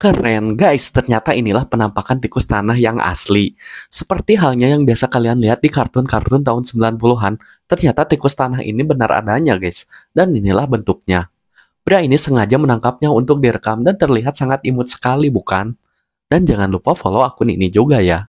Keren guys, ternyata inilah penampakan tikus tanah yang asli. Seperti halnya yang biasa kalian lihat di kartun-kartun tahun 90-an, ternyata tikus tanah ini benar adanya guys. Dan inilah bentuknya. Pria ini sengaja menangkapnya untuk direkam dan terlihat sangat imut sekali bukan? Dan jangan lupa follow akun ini juga ya.